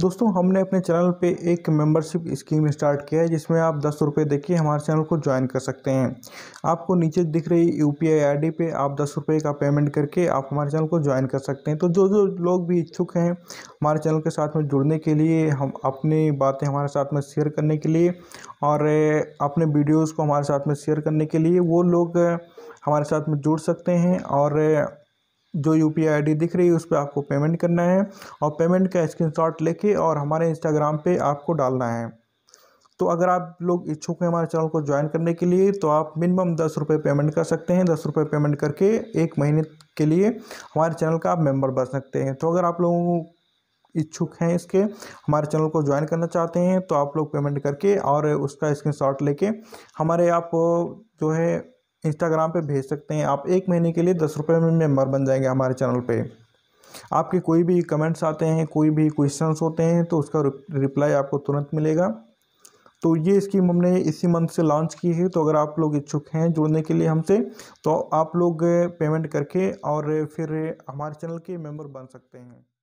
दोस्तों हमने अपने चैनल पे एक मेंबरशिप स्कीम स्टार्ट किया है जिसमें आप दस रुपये देके हमारे चैनल को ज्वाइन कर सकते हैं आपको नीचे दिख रही U P I I D पे आप दस रुपये का पेमेंट करके आप हमारे चैनल को ज्वाइन कर सकते हैं तो जो जो लोग भी इच्छुक हैं हमारे चैनल के साथ में जुड़ने के लिए हम अपनी बातें हमारे साथ में शेयर करने के लिए और अपने वीडियोज़ को हमारे साथ में शेयर करने के लिए वो लोग हमारे साथ में जुड़ सकते हैं और जो यू पी आई डी दिख रही है उस पर आपको पेमेंट करना है और पेमेंट का शॉट लेके और हमारे इंस्टाग्राम पे आपको डालना है तो अगर आप लोग इच्छुक हैं हमारे चैनल को ज्वाइन करने के लिए तो आप मिनिमम दस रुपये पेमेंट कर सकते हैं दस रुपये पेमेंट करके एक महीने के लिए हमारे चैनल का आप मेंबर बन सकते हैं तो अगर आप लोगों इच्छुक हैं इसके हमारे चैनल को ज्वाइन करना चाहते हैं तो आप लोग पेमेंट करके और उसका स्क्रीनशॉट लेके हमारे आप जो है इंस्टाग्राम पे भेज सकते हैं आप एक महीने के लिए दस रुपये में मेम्बर बन जाएंगे हमारे चैनल पे आपके कोई भी कमेंट्स आते हैं कोई भी क्वेश्चंस होते हैं तो उसका रिप्लाई आपको तुरंत मिलेगा तो ये स्कीम हमने इसी मंथ से लॉन्च की है तो अगर आप लोग इच्छुक हैं जुड़ने के लिए हमसे तो आप लोग पेमेंट करके और फिर हमारे चैनल के मेम्बर बन सकते हैं